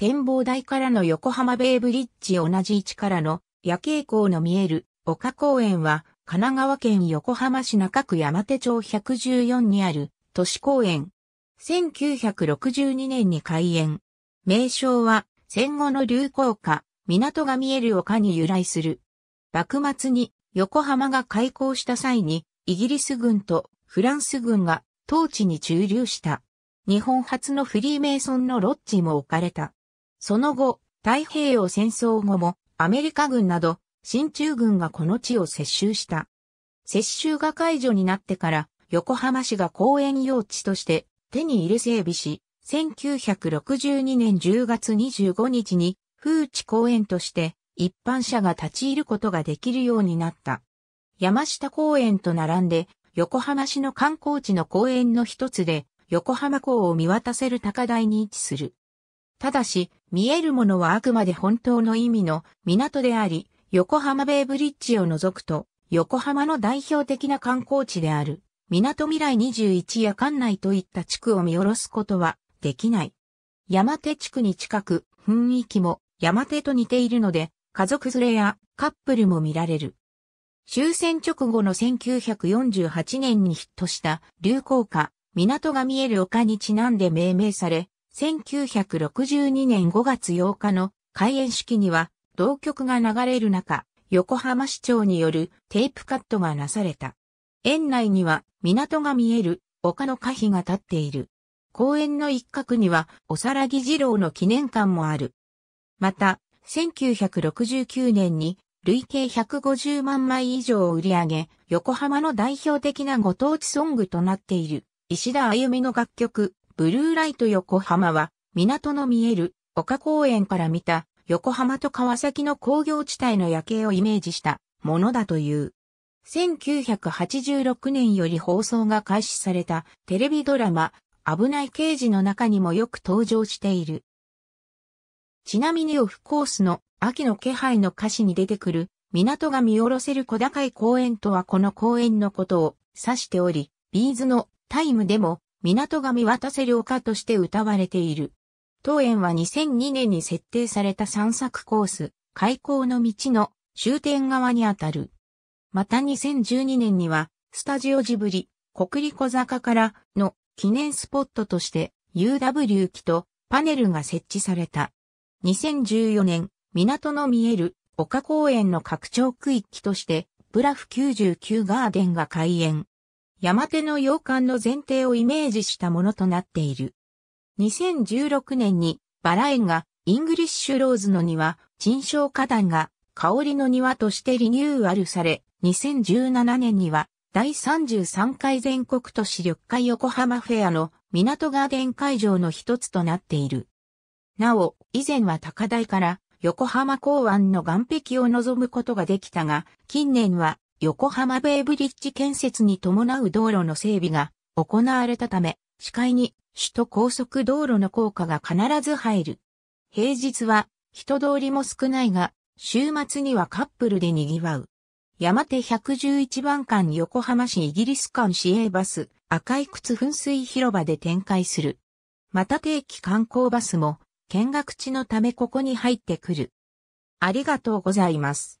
展望台からの横浜ベイブリッジ同じ位置からの夜景光の見える丘公園は神奈川県横浜市中区山手町114にある都市公園。1962年に開園。名称は戦後の流行下、港が見える丘に由来する。幕末に横浜が開港した際にイギリス軍とフランス軍が当地に駐留した。日本初のフリーメイソンのロッジも置かれた。その後、太平洋戦争後もアメリカ軍など、新中軍がこの地を接収した。接収が解除になってから、横浜市が公園用地として手に入れ整備し、1962年10月25日に風地公園として一般者が立ち入ることができるようになった。山下公園と並んで横浜市の観光地の公園の一つで横浜港を見渡せる高台に位置する。ただし、見えるものはあくまで本当の意味の港であり、横浜ベイブリッジを除くと、横浜の代表的な観光地である、港未来21や館内といった地区を見下ろすことはできない。山手地区に近く、雰囲気も山手と似ているので、家族連れやカップルも見られる。終戦直後の1948年にヒットした流行歌、港が見える丘にちなんで命名され、1962年5月8日の開園式には、同曲が流れる中、横浜市長によるテープカットがなされた。園内には港が見える丘の可否が立っている。公園の一角にはおさらぎ二郎の記念館もある。また、1969年に累計150万枚以上を売り上げ、横浜の代表的なご当地ソングとなっている石田歩美の楽曲、ブルーライト横浜は、港の見える丘公園から見た横浜と川崎の工業地帯の夜景をイメージしたものだという。1986年より放送が開始されたテレビドラマ、危ない刑事の中にもよく登場している。ちなみにオフコースの秋の気配の歌詞に出てくる港が見下ろせる小高い公園とはこの公園のことを指しており、ビーズのタイムでも港が見渡せる丘として歌われている。当園は2002年に設定された散策コース、開港の道の終点側にあたる。また2012年には、スタジオジブリ、国立小坂からの記念スポットとして UW 機とパネルが設置された。2014年、港の見える丘公園の拡張区域として、ブラフ99ガーデンが開園。山手の洋館の前提をイメージしたものとなっている。2016年にバラ園がイングリッシュローズの庭、珍賞花壇が香りの庭としてリニューアルされ、2017年には第33回全国都市緑化横浜フェアの港ガーデン会場の一つとなっている。なお、以前は高台から横浜港湾の岸壁を望むことができたが、近年は横浜ベイブリッジ建設に伴う道路の整備が行われたため、視界に首都高速道路の効果が必ず入る。平日は人通りも少ないが、週末にはカップルで賑わう。山手111番間横浜市イギリス間市営バス赤い靴噴水広場で展開する。また定期観光バスも見学地のためここに入ってくる。ありがとうございます。